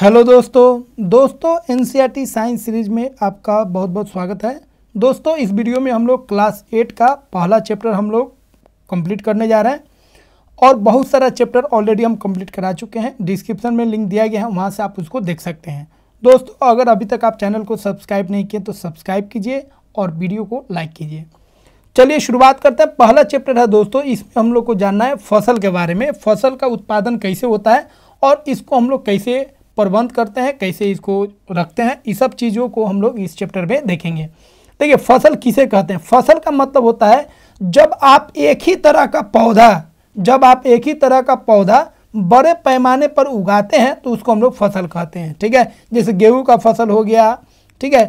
hello दोस्तों दोस्तों N science series में आपका बहुत बहुत स्वागत है दोस्तों इस वीडियो में हम लोग क्लास एट का पहला चैप्टर हम लोग कंप्लीट करने जा रहे हैं और बहुत सारा चैप्टर ऑलरेडी हम कंप्लीट करा चुके हैं डिस्क्रिप्शन में लिंक दिया गया है वहाँ से आप उसको देख सकते हैं दोस्तों अगर अभी तक आप चैनल को सब्सक्राइब नहीं किए तो सब्सक्राइब कीजिए और वीडियो को लाइक कीजिए चलिए शुरुआत करते हैं पहला चैप्टर है दोस्तों इसमें हम लोग को जानना है फसल के बारे में फसल का उत्पादन कैसे होता है और इसको हम लोग कैसे प्रबंध करते हैं कैसे इसको रखते हैं इस सब चीज़ों को हम लोग इस चैप्टर में देखेंगे देखिए फसल किसे कहते हैं फसल का मतलब होता है जब आप एक ही तरह का पौधा जब आप एक ही तरह का पौधा बड़े पैमाने पर उगाते हैं तो उसको हम लोग फसल कहते हैं ठीक है जैसे गेहूं का फसल हो गया ठीक है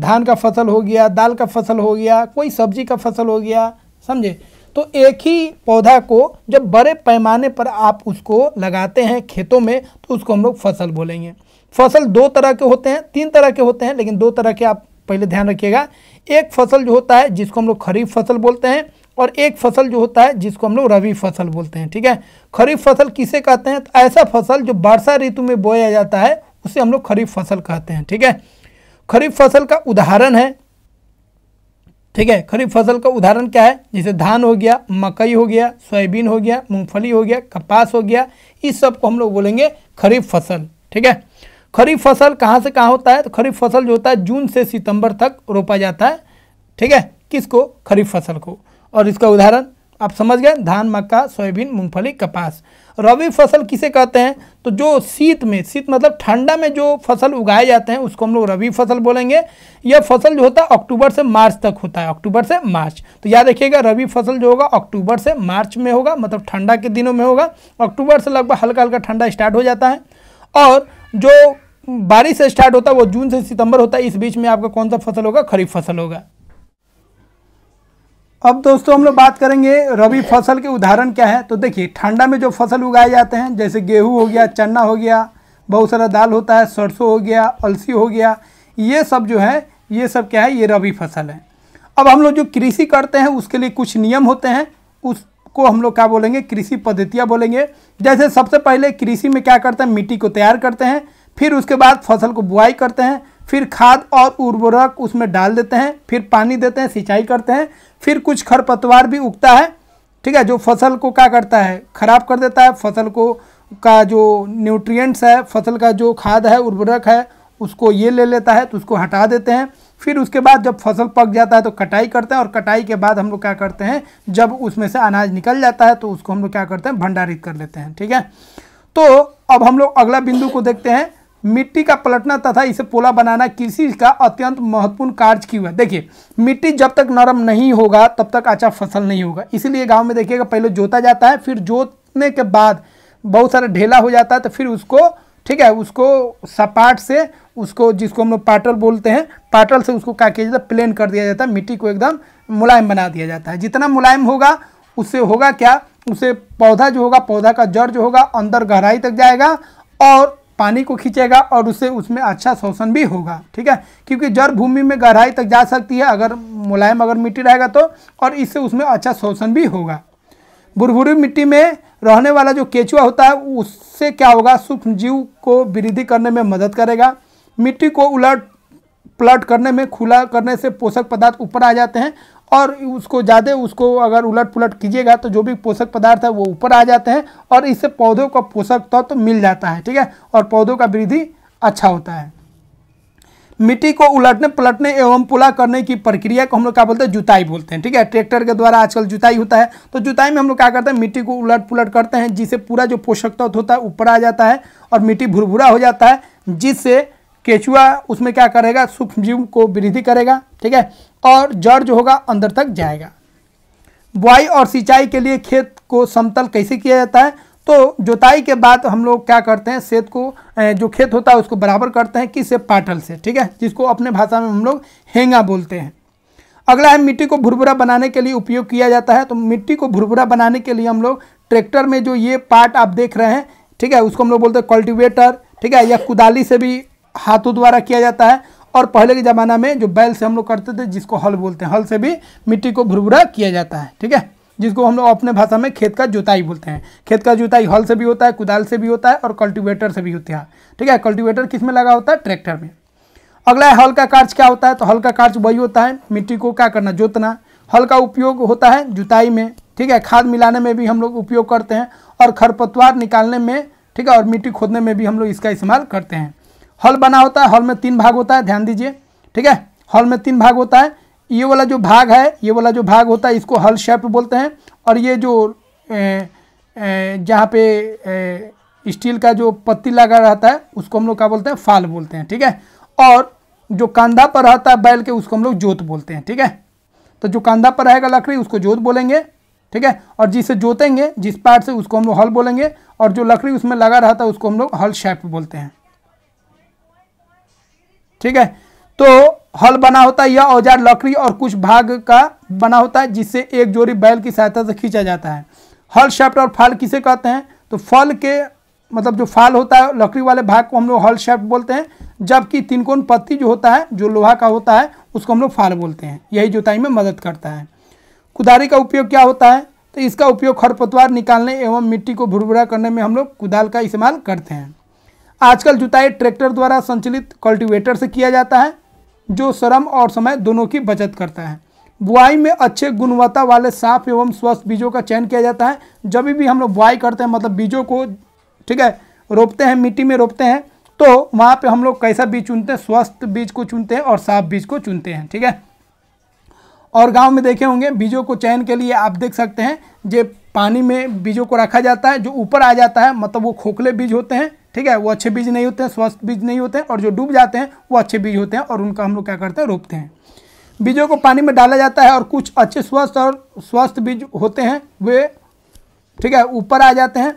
धान का फसल हो गया दाल का फसल हो गया कोई सब्जी का फसल हो गया समझे तो एक ही पौधा को जब बड़े पैमाने पर आप उसको लगाते हैं खेतों में तो उसको हम लोग फसल बोलेंगे फसल दो तरह के होते हैं तीन तरह के होते हैं लेकिन दो तरह के आप पहले ध्यान रखिएगा एक फसल जो होता है जिसको हम लोग खरीफ फसल बोलते हैं और एक फसल जो होता है जिसको हम लोग रवि फसल बोलते हैं ठीक है खरीफ फसल किसे कहते हैं तो ऐसा फसल जो वर्षा ऋतु में बोया जाता है उसे हम लोग खरीफ फसल कहते हैं ठीक है खरीफ फसल का उदाहरण है ठीक है खरीफ फसल का उदाहरण क्या है जैसे धान हो गया मकई हो गया सोयाबीन हो गया मूंगफली हो गया कपास हो गया इस सब को हम लोग बोलेंगे खरीफ फसल ठीक है खरीफ फसल कहाँ से कहाँ होता है तो खरीफ फसल जो होता है जून से सितंबर तक रोपा जाता है ठीक है किसको खरीफ फसल को और इसका उदाहरण आप समझ गए धान मक्का सोयाबीन मूंगफली कपास रबी फसल किसे कहते हैं तो जो शीत में शीत मतलब ठंडा में जो फसल उगाए जाते हैं उसको हम लोग रबी फसल बोलेंगे यह फसल जो होता है अक्टूबर से मार्च तक होता है अक्टूबर से मार्च तो याद रखिएगा रबी फसल जो होगा अक्टूबर से मार्च में होगा मतलब ठंडा के दिनों में होगा अक्टूबर से लगभग हल्का हल्का ठंडा स्टार्ट हो जाता है और जो बारिश स्टार्ट होता है वो जून से सितंबर होता है इस बीच में आपका कौन सा फसल होगा खरीफ फसल होगा अब दोस्तों हम लोग बात करेंगे रबी फसल के उदाहरण क्या है तो देखिए ठंडा में जो फसल उगाए जाते हैं जैसे गेहूँ हो गया चना हो गया बहुत सारा दाल होता है सरसों हो गया अलसी हो गया ये सब जो है ये सब क्या है ये रबी फसल है अब हम लोग जो कृषि करते हैं उसके लिए कुछ नियम होते हैं उसको हम लोग क्या बोलेंगे कृषि पद्धतियाँ बोलेंगे जैसे सबसे पहले कृषि में क्या करते हैं मिट्टी को तैयार करते हैं फिर उसके बाद फसल को बुआई करते हैं फिर खाद और उर्वरक उसमें डाल देते हैं फिर पानी देते हैं सिंचाई करते हैं फिर कुछ खरपतवार भी उगता है ठीक है जो फसल को क्या करता है ख़राब कर देता है फसल को का जो न्यूट्रिएंट्स है फसल का जो खाद है उर्वरक है उसको ये ले लेता है तो उसको हटा देते हैं फिर उसके बाद जब फसल पक जाता है तो कटाई करते हैं और कटाई के बाद हम लोग क्या करते हैं जब उसमें से अनाज निकल जाता है तो उसको हम लोग क्या करते हैं भंडारित कर लेते हैं ठीक है तो अब हम लोग अगला बिंदु को देखते हैं मिट्टी का पलटना तथा इसे पोला बनाना कृषि का अत्यंत महत्वपूर्ण कार्य क्यों है देखिए मिट्टी जब तक नरम नहीं होगा तब तक अच्छा फसल नहीं होगा इसीलिए गाँव में देखिएगा पहले जोता जाता है फिर जोतने के बाद बहुत सारा ढेला हो जाता है तो फिर उसको ठीक है उसको सपाट से उसको जिसको हम लोग पाटल बोलते हैं पाटल से उसको क्या किया जाता है प्लेन कर दिया जाता है मिट्टी को एकदम मुलायम बना दिया जाता है जितना मुलायम होगा उससे होगा क्या उसे पौधा जो होगा पौधा का जड़ जो होगा अंदर गहराई तक जाएगा और पानी को खींचेगा और उसे उसमें अच्छा शोषण भी होगा ठीक है क्योंकि जड़ भूमि में गहराई तक जा सकती है अगर मुलायम अगर मिट्टी रहेगा तो और इससे उसमें अच्छा शोषण भी होगा भुरभुरी मिट्टी में रहने वाला जो केचुआ होता है उससे क्या होगा सूक्ष्म जीव को वृद्धि करने में मदद करेगा मिट्टी को उलट प्लट करने में खुला करने से पोषक पदार्थ ऊपर आ जाते हैं और उसको ज़्यादा उसको अगर उलट पुलट कीजिएगा तो जो भी पोषक पदार्थ है वो ऊपर आ जाते हैं और इससे पौधों का पोषक तत्व तो मिल जाता है ठीक है और पौधों का वृद्धि अच्छा होता है मिट्टी को उलटने पलटने एवं पुला करने की प्रक्रिया को हम लोग क्या बोलते हैं जुताई बोलते हैं ठीक है ट्रैक्टर के द्वारा आजकल जुताई होता है तो जुताई में हम लोग क्या करते हैं मिट्टी को उलट पुलट करते हैं जिससे पूरा जो पोषक तत्व होता है ऊपर आ जाता है और मिट्टी भुरभुरा हो जाता है जिससे केचुआ उसमें क्या करेगा सूक्ष्म जीव को वृद्धि करेगा ठीक है और जड़ जो होगा अंदर तक जाएगा बुआई और सिंचाई के लिए खेत को समतल कैसे किया जाता है तो जोताई के बाद हम लोग क्या करते हैं खेत को जो खेत होता है उसको बराबर करते हैं किसे पाटल से ठीक है जिसको अपने भाषा में हम लोग हेंगा बोलते हैं अगला है मिट्टी को भुरभुरा बनाने के लिए उपयोग किया जाता है तो मिट्टी को भुरभुरा बनाने के लिए हम लोग ट्रैक्टर में जो ये पार्ट आप देख रहे हैं ठीक है उसको हम लोग बोलते हैं कल्टिवेटर ठीक है या कुदाली से भी हाथों द्वारा किया जाता है और पहले के ज़माना में जो बैल से हम लोग करते थे जिसको हल बोलते हैं हल से भी मिट्टी को भुरभुरा किया जाता है ठीक है जिसको हम लोग अपने भाषा में खेत का जुताई बोलते हैं खेत का जुताई हल से भी होता है कुदाल से भी होता है और कल्टीवेटर से भी होता है ठीक है कल्टीवेटर किस में लगा होता है ट्रैक्टर में अगला है हल का कार्य क्या होता है तो हल का कार्य वही होता है मिट्टी को क्या करना जोतना हल का उपयोग होता है जुताई में ठीक है खाद मिलाने में भी हम लोग उपयोग करते हैं और खरपतवार निकालने में ठीक है और मिट्टी खोदने में भी हम लोग इसका इस्तेमाल करते हैं हॉल बना होता है हॉल में तीन भाग होता है ध्यान दीजिए ठीक है हॉल में तीन भाग होता है ये वाला जो भाग है ये वाला जो भाग होता है इसको हल शेप बोलते हैं और ये जो जहाँ पे स्टील का जो पत्ती लगा रहता है उसको हम लोग क्या बोलते हैं फाल बोलते हैं ठीक है और जो कंधा पर रहता है बैल के उसको हम लोग जोत बोलते हैं ठीक है तो जो कंधा पर रहेगा लकड़ी उसको जोत बोलेंगे ठीक है और जिसे जोतेंगे जिस पार्ट से उसको हम लोग हल बोलेंगे और जो लकड़ी उसमें लगा रहता है उसको हम लोग हल शेप बोलते हैं ठीक है तो हल बना होता है यह औजार लकड़ी और कुछ भाग का बना होता है जिससे एक जोड़ी बैल की सहायता से खींचा जाता है हल शेफ्ट और फाल किसे कहते हैं तो फल के मतलब जो फाल होता है लकड़ी वाले भाग को हम लोग हल शेफ्ट बोलते हैं जबकि तिनकोन पत्ती जो होता है जो लोहा का होता है उसको हम लोग फाल बोलते हैं यही जुताई में मदद करता है कुदारी का उपयोग क्या होता है तो इसका उपयोग खरपतवार निकालने एवं मिट्टी को भुरभुरा करने में हम लोग कुदाल का इस्तेमाल करते हैं आजकल जुताई ट्रैक्टर द्वारा संचालित कल्टीवेटर से किया जाता है जो श्रम और समय दोनों की बचत करता है बुआई में अच्छे गुणवत्ता वाले साफ एवं स्वस्थ बीजों का चयन किया जाता है जब भी हम लोग बुआई करते हैं मतलब बीजों को ठीक है रोपते हैं मिट्टी में रोपते हैं तो वहाँ पे हम लोग कैसा बीज चुनते हैं स्वस्थ बीज को चुनते हैं और साफ बीज को चुनते हैं ठीक है और गांव में देखे होंगे बीजों को चयन के लिए आप देख सकते हैं जे पानी में बीजों को रखा जाता है जो ऊपर आ जाता है मतलब वो खोखले बीज होते हैं ठीक है वो अच्छे बीज नहीं होते हैं स्वस्थ बीज नहीं होते हैं और जो डूब जाते हैं वो अच्छे बीज होते हैं और उनका हम लोग क्या करते हैं रोपते हैं बीजों को पानी में डाला जाता है और कुछ अच्छे स्वस्थ और स्वस्थ बीज होते हैं वे ठीक है ऊपर आ जाते हैं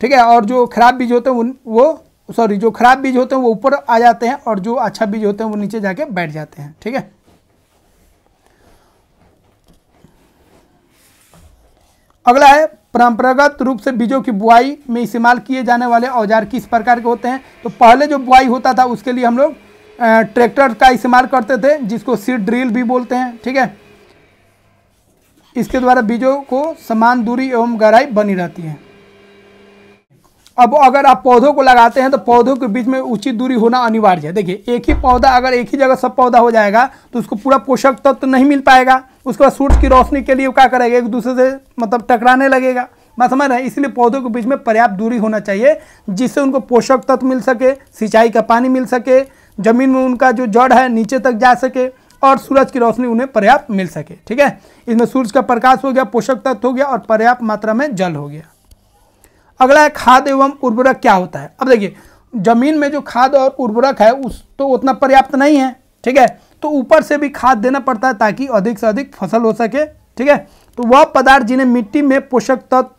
ठीक है और जो खराब बीज होते हैं वो सॉरी जो खराब बीज होते हैं वो ऊपर आ जाते हैं और जो अच्छा बीज होते हैं वो नीचे जाके बैठ जाते हैं ठीक है अगला है परंपरागत रूप से बीजों की बुआई में इस्तेमाल किए जाने वाले औजार किस प्रकार के होते हैं तो पहले जो बुआई होता था उसके लिए हम लोग ट्रैक्टर का इस्तेमाल करते थे जिसको सीड ड्रिल भी बोलते हैं ठीक है इसके द्वारा बीजों को समान दूरी एवं गहराई बनी रहती है अब अगर आप पौधों को लगाते हैं तो पौधों के बीच में उचित दूरी होना अनिवार्य है देखिए एक ही पौधा अगर एक ही जगह सब पौधा हो जाएगा तो उसको पूरा पोषक तत्व तो नहीं मिल पाएगा उसके बाद सूर्य की रोशनी के लिए क्या करेगा एक दूसरे से मतलब टकराने लगेगा मैं समझ रहे इसलिए पौधों के बीच में पर्याप्त दूरी होना चाहिए जिससे उनको पोषक तत्व मिल सके सिंचाई का पानी मिल सके जमीन में उनका जो जड़ है नीचे तक जा सके और सूरज की रोशनी उन्हें पर्याप्त मिल सके ठीक है इसमें सूरज का प्रकाश हो गया पोषक तत्व हो गया और पर्याप्त मात्रा में जल हो गया अगला है खाद एवं उर्वरक क्या होता है अब देखिए जमीन में जो खाद और उर्वरक है उस तो उतना पर्याप्त नहीं है ठीक है तो ऊपर से भी खाद देना पड़ता है ताकि अधिक से अधिक फसल हो सके ठीक है तो वह पदार्थ जिन्हें मिट्टी में पोषक तत्व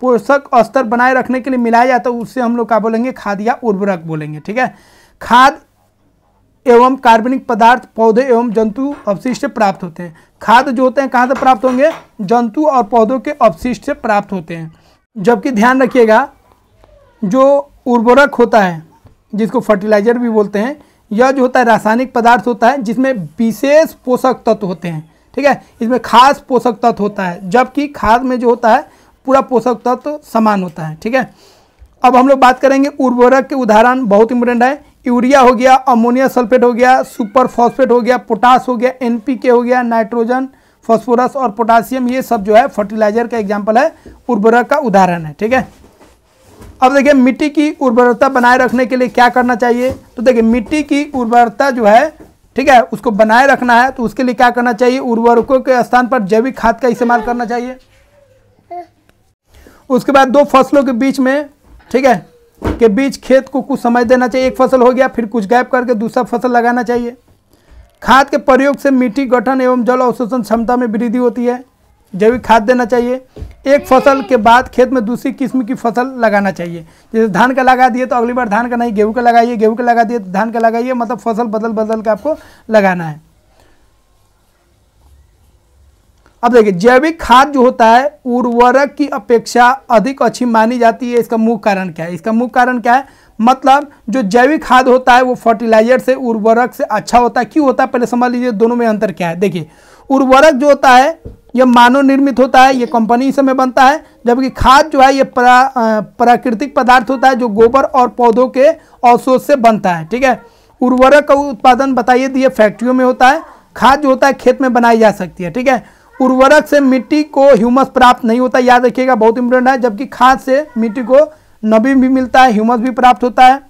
पोषक स्तर बनाए रखने के लिए मिलाया जाता है उससे हम लोग क्या बोलेंगे खाद या उर्वरक बोलेंगे ठीक है खाद एवं कार्बनिक पदार्थ पौधे एवं जंतु अवशिष्ट प्राप्त होते हैं खाद जो होते हैं कहाँ से प्राप्त होंगे जंतु और पौधों के अवशिष्ट से प्राप्त होते हैं जबकि ध्यान रखिएगा जो उर्वरक होता है जिसको फर्टिलाइजर भी बोलते हैं यह जो होता है रासायनिक पदार्थ होता है जिसमें विशेष पोषक तत्व होते हैं ठीक है इसमें खास पोषक तत्व होता है जबकि खाद में जो होता है पूरा पोषक तत्व समान होता है ठीक है अब हम लोग बात करेंगे उर्वरक के उदाहरण बहुत इंपॉर्टेंट है यूरिया हो गया अमोनिया सल्फेट हो गया सुपर फॉस्फेट हो गया पोटास हो गया एनपीके हो गया नाइट्रोजन फॉस्फोरस और पोटासियम ये सब जो है फर्टिलाइजर का एग्जाम्पल है उर्वरक का उदाहरण है ठीक है अब देखिए मिट्टी की उर्वरता बनाए रखने के लिए क्या करना चाहिए तो देखिए मिट्टी की उर्वरता जो है ठीक है उसको बनाए रखना है तो उसके लिए क्या करना चाहिए उर्वरकों के स्थान पर जैविक खाद का इस्तेमाल करना चाहिए उसके बाद दो फसलों के बीच में ठीक है के बीच खेत को कुछ समय देना चाहिए एक फसल हो गया फिर कुछ गैप करके दूसरा फसल लगाना चाहिए खाद के प्रयोग से मिट्टी गठन एवं जल अवशोषण क्षमता में वृद्धि होती है जैविक खाद देना चाहिए एक फसल के बाद खेत में दूसरी किस्म की फसल लगाना चाहिए जैसे धान का लगा दिए तो अगली बार धान का नहीं गेहूं का लगाइए गेहूं का लगा दिए तो धान का लगाइए मतलब फसल बदल बदल के आपको लगाना है अब देखिए जैविक खाद जो होता है उर्वरक की अपेक्षा अधिक अच्छी मानी जाती है इसका मुख्य कारण क्या है इसका मुख्य कारण क्या है मतलब जो जैविक खाद होता है वो फर्टिलाइजर से उर्वरक से अच्छा होता है क्यों होता है पहले समझ लीजिए दोनों में अंतर क्या है देखिए उर्वरक जो होता है यह मानव निर्मित होता है ये कंपनी समय बनता है जबकि खाद जो है ये प्राकृतिक पदार्थ होता है जो गोबर और पौधों के अवशोष से बनता है ठीक है उर्वरक का उत्पादन बताइए तो ये फैक्ट्रियों में होता है खाद जो होता है खेत में बनाई जा सकती है ठीक है उर्वरक से मिट्टी को ह्यूमस प्राप्त नहीं होता याद रखिएगा बहुत इंपॉर्टेंट है जबकि खाद से मिट्टी को नबी भी मिलता है ह्यूमस भी प्राप्त होता है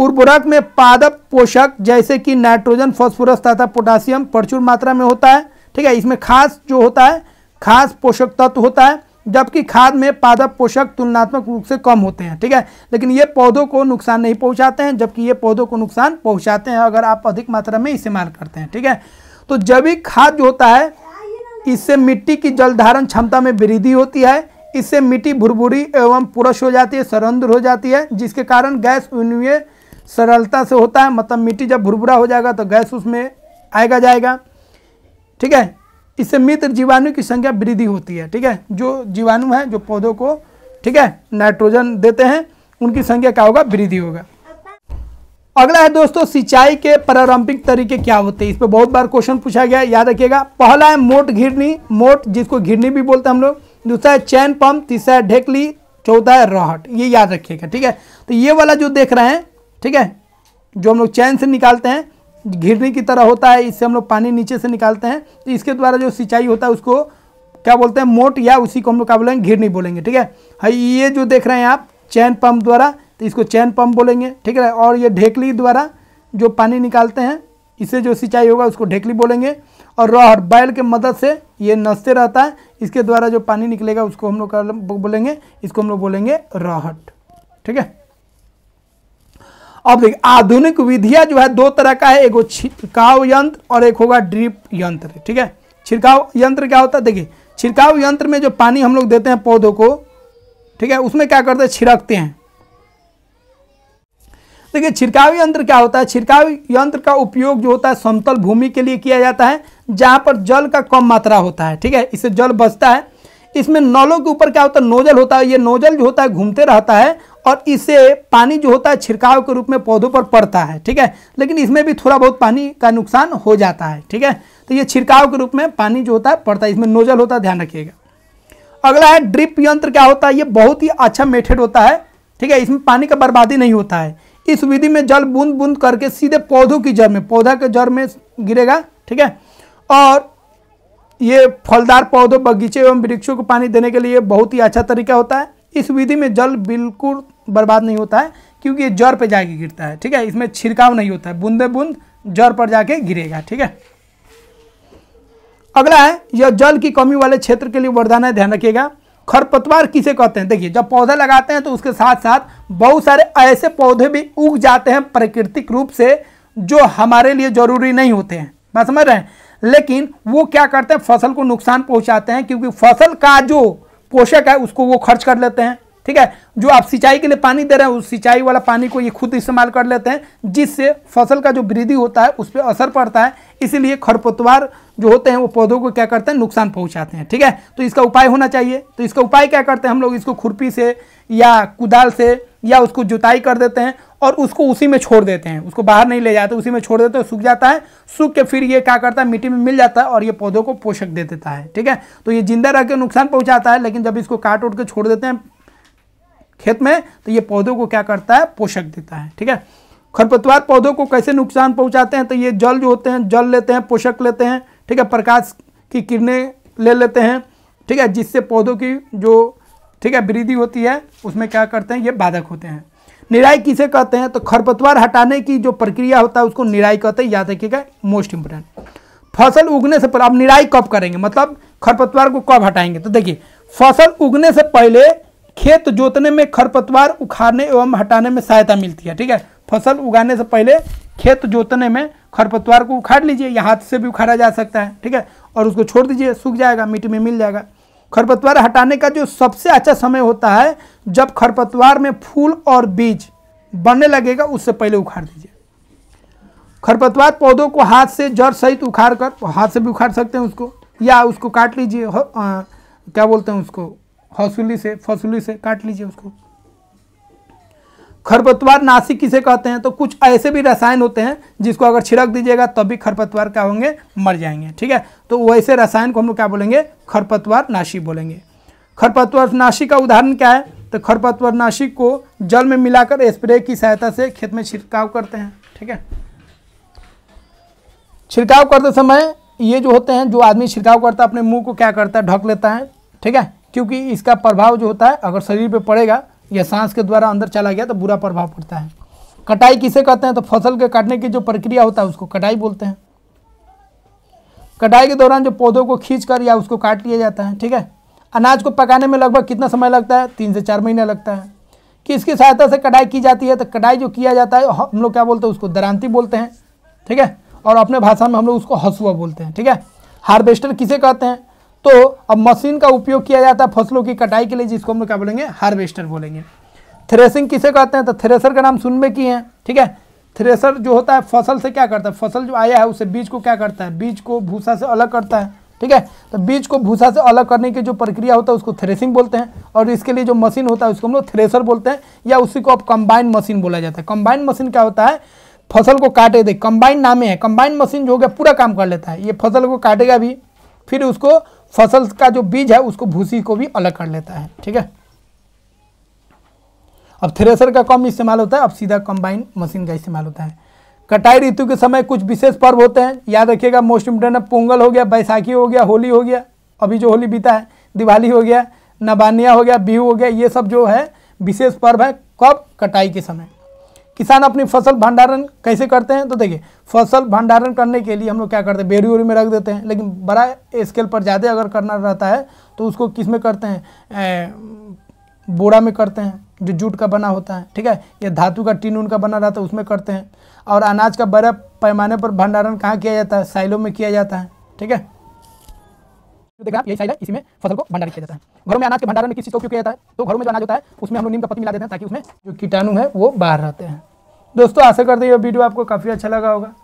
उर्वरक में पादप पोषक जैसे कि नाइट्रोजन फॉस्फोरस तथा पोटासियम प्रचुर मात्रा में होता है ठीक है इसमें खास जो होता है खास पोषक तत्व होता है जबकि खाद में पादप पोषक तुलनात्मक रूप से कम होते हैं ठीक है लेकिन ये पौधों को नुकसान नहीं पहुंचाते हैं जबकि ये पौधों को नुकसान पहुंचाते हैं अगर आप अधिक मात्रा में इस्तेमाल करते हैं ठीक है तो जैविक खाद जो होता है इससे मिट्टी की जल धारण क्षमता में वृद्धि होती है इससे मिट्टी भुरभुरी एवं पुरश हो जाती है सरंद्र हो जाती है जिसके कारण गैस उन्वीय सरलता से होता है मतलब मिट्टी जब भुरभुरा हो जाएगा तो गैस उसमें आएगा जाएगा ठीक है इससे मित्र जीवाणु की संख्या वृद्धि होती है ठीक है जो जीवाणु है जो पौधों को ठीक है नाइट्रोजन देते हैं उनकी संख्या क्या होगा वृद्धि होगा अगला है दोस्तों सिंचाई के प्रारंभिक तरीके क्या होते हैं इस पर बहुत बार क्वेश्चन पूछा गया याद रखिएगा पहला है मोट घिरनी मोट जिसको घिरनी भी बोलते हैं हम लोग दूसरा है चैन पंप तीसरा है ढेकली चौथा है रहट ये याद रखिएगा ठीक है तो ये वाला जो देख रहे हैं ठीक है जो हम लोग चैन से निकालते हैं घिरनी की तरह होता है इससे हम लोग पानी नीचे से निकालते हैं तो इसके द्वारा जो सिंचाई होता है उसको क्या बोलते हैं मोट या उसी को हम लोग क्या बोलेंगे घिरनी बोलेंगे ठीक है हाँ ये जो देख रहे हैं आप चैन पंप द्वारा तो इसको चैन पंप बोलेंगे ठीक है और ये ढेकली द्वारा जो पानी निकालते हैं इससे जो सिंचाई होगा उसको ढेकली बोलेंगे और रहर बैल के मदद से ये नस्ते रहता है इसके द्वारा जो पानी निकलेगा उसको हम लोग बोलेंगे इसको हम लोग बोलेंगे राहट ठीक है अब देखिए आधुनिक विधिया जो है दो तरह का है एक छिड़काव यंत्र और एक होगा ड्रिप यंत्र ठीक है छिड़काव यंत्र क्या होता है देखिए छिड़काव यंत्र में जो पानी हम लोग देते हैं पौधों को ठीक है उसमें क्या करते हैं छिड़कते हैं देखिए छिड़काव यंत्र क्या होता है छिड़काव यंत्र का उपयोग जो होता है समतल भूमि के लिए किया जाता है जहाँ पर जल का कम मात्रा होता है ठीक है इससे जल बचता है इसमें नलों के ऊपर क्या होता है नोजल होता है ये नोजल जो होता है घूमते रहता है और इसे पानी जो होता है छिड़काव के रूप में पौधों पर पड़ता है ठीक है लेकिन इसमें भी थोड़ा बहुत पानी का नुकसान हो जाता है ठीक है तो ये छिड़काव के रूप में पानी जो होता है पड़ता है इसमें नोजल होता है ध्यान रखिएगा अगला है ड्रिप यंत्र क्या होता है ये बहुत ही अच्छा मेथड होता है ठीक है इसमें पानी का बर्बादी नहीं होता है इस विधि में जल बूंद बूंद करके सीधे पौधों की जड़ में पौधा के जड़ में गिरेगा ठीक है और ये फलदार पौधों बगीचे एवं वृक्षों को पानी देने के लिए बहुत ही अच्छा तरीका होता है इस विधि में जल बिल्कुल बर्बाद नहीं होता है क्योंकि ये जड़ पर जाके गिरता है ठीक है इसमें छिड़काव नहीं होता है बूंदे बूंद जड़ पर जाके गिरेगा ठीक है अगला है यह जल की कमी वाले क्षेत्र के लिए वरदान है ध्यान रखिएगा खरपतवार किसे कहते हैं देखिए जब पौधे लगाते हैं तो उसके साथ साथ बहुत सारे ऐसे पौधे भी उग जाते हैं प्राकृतिक रूप से जो हमारे लिए जरूरी नहीं होते हैं बात समझ रहे हैं लेकिन वो क्या करते हैं फसल को नुकसान पहुंचाते हैं क्योंकि फसल का जो पोषक है उसको वो खर्च कर लेते हैं ठीक है जो आप सिंचाई के लिए पानी दे रहे हैं उस सिंचाई वाला पानी को ये खुद इस्तेमाल कर लेते हैं जिससे फसल का जो वृद्धि होता है उस पर असर पड़ता है इसीलिए खरपतवार जो होते हैं वो पौधों को क्या करते हैं नुकसान पहुंचाते हैं ठीक है तो इसका उपाय होना चाहिए तो इसका उपाय क्या करते हैं हम लोग इसको खुरपी से या कुदाल से या उसको जुताई कर देते हैं और उसको उसी में छोड़ देते हैं उसको बाहर नहीं ले जाते उसी में छोड़ देते हैं सूख जाता है सूख के फिर ये क्या करता है मिट्टी में मिल जाता है और ये पौधों को पोषक दे देता है ठीक है तो ये जिंदा रह के नुकसान पहुँचाता है लेकिन जब इसको काट उट के छोड़ देते हैं खेत में तो ये पौधों को क्या करता है पोषक देता है ठीक है खरपतवार पौधों को कैसे नुकसान पहुँचाते हैं तो ये जल जो होते हैं जल लेते हैं पोषक लेते हैं ठीक है प्रकाश की किरणें ले लेते हैं ठीक है जिससे पौधों की जो ठीक है वृद्धि होती है उसमें क्या करते हैं ये बाधक होते हैं निराई किसे कहते हैं तो खरपतवार हटाने की जो प्रक्रिया होता है उसको निराई कहते हैं याद रखिएगा मोस्ट इंपोर्टेंट फसल उगने से पहले आप निराई कब करेंगे मतलब खरपतवार को कब हटाएंगे तो देखिए फसल उगने से पहले खेत जोतने में खरपतवार उखाड़ने एवं हटाने में सहायता मिलती है ठीक है फसल उगाने से पहले खेत जोतने में खरपतवार को उखाड़ लीजिए या हाथ से भी उखाड़ा जा सकता है ठीक है और उसको छोड़ दीजिए सूख जाएगा मिट्टी में मिल जाएगा खरपतवार हटाने का जो सबसे अच्छा समय होता है जब खरपतवार में फूल और बीज बनने लगेगा उससे पहले उखाड़ दीजिए खरपतवार पौधों को हाथ से जड़ सहित उखाड़ कर हाथ से भी उखाड़ सकते हैं उसको या उसको काट लीजिए क्या बोलते हैं उसको हौसुली से फसुली से काट लीजिए उसको खरपतवार नासिक किसे कहते हैं तो कुछ ऐसे भी रसायन होते हैं जिसको अगर छिड़क दीजिएगा तब भी खरपतवार क्या होंगे मर जाएंगे ठीक है तो वैसे रसायन को हम लोग क्या बोलेंगे खरपतवार नाशी बोलेंगे खरपतवार नाशी का उदाहरण क्या है तो खरपतवार नाशी को जल में मिलाकर स्प्रे की सहायता से खेत में छिड़काव करते हैं ठीक है छिड़काव करते समय ये जो होते हैं जो आदमी छिड़काव करता है अपने मुँह को क्या करता है ढक लेता है ठीक है क्योंकि इसका प्रभाव जो होता है अगर शरीर पर पड़ेगा या सांस के द्वारा अंदर चला गया तो बुरा प्रभाव पड़ता है कटाई किसे कहते हैं तो फसल के काटने की जो प्रक्रिया होता है उसको कटाई बोलते हैं कटाई के दौरान जो पौधों को खींच कर या उसको काट लिया जाता है ठीक है अनाज को पकाने में लगभग कितना समय लगता है तीन से चार महीने लगता है किसकी सहायता से कटाई की जाती है तो कटाई जो किया जाता है हम लोग क्या बोलते हैं उसको दरांती बोलते हैं ठीक है और अपने भाषा में हम लोग उसको हसुआ बोलते हैं ठीक है हार्वेस्टर किसे कहते हैं तो अब मशीन का उपयोग किया जाता है फसलों की कटाई के लिए जिसको हम लोग क्या बोलेंगे हार्वेस्टर बोलेंगे थ्रेसिंग किसे कहते हैं तो थ्रेसर का नाम में किए हैं ठीक है थ्रेसर जो होता है फसल से क्या करता है फसल जो आया है उसे बीज को क्या करता है बीज को भूसा से अलग करता है ठीक है तो बीज को भूसा से अलग करने की जो प्रक्रिया होता है उसको थ्रेसिंग बोलते हैं और इसके लिए जो मशीन होता है उसको हम लोग थ्रेसर बोलते हैं या उसी को अब कंबाइन मशीन बोला जाता है कंबाइन मशीन क्या होता है फसल को काटे दे कंबाइन नामे है कंबाइन मशीन जो हो गया पूरा काम कर लेता है ये फसल को काटेगा भी फिर उसको फसल का जो बीज है उसको भूसी को भी अलग कर लेता है ठीक है अब थ्रेसर का कम इस्तेमाल होता है अब सीधा कंबाइन मशीन का इस्तेमाल होता है कटाई ऋतु के समय कुछ विशेष पर्व होते हैं याद रखिएगा मोस्ट इम्पोर्टेंट पोंगल हो गया बैसाखी हो गया होली हो गया अभी जो होली बीता है दिवाली हो गया नबानिया हो गया बिहू हो गया ये सब जो है विशेष पर्व है कब कटाई के समय किसान अपनी फसल भंडारण कैसे करते हैं तो देखिए फसल भंडारण करने के लिए हम लोग क्या करते हैं बेरी वेरी में रख देते हैं लेकिन बड़ा स्केल पर ज़्यादा अगर करना रहता है तो उसको किस में करते हैं बोरा में करते हैं जो जूट का बना होता है ठीक है या धातु का टीन उन का बना रहता है उसमें करते हैं और अनाज का बड़े पैमाने पर भंडारण कहाँ किया जाता है साइलों में किया जाता है ठीक है जो देख आप यही साइड है इसी में फसल को भंडारित किया जाता है घरों में अनाज के भंडारण में किस चीज़ का उपयोग किया जाता है तो घरों में जो अनाज होता है उसमें हम लोग नीम का पत्ती मिला देते हैं ताकि उसमें जो कीटाणु है वो बाहर रहते हैं दोस्तों आशा करते हैं ये वीडियो आपको काफ़ी अच्छा लगा होगा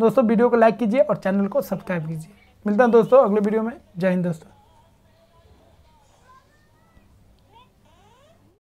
दोस्तों वीडियो को लाइक कीजिए और चैनल को सब्सक्राइब कीजिए मिलता है दोस्तों अगले वीडियो में जय हिंद दोस्तों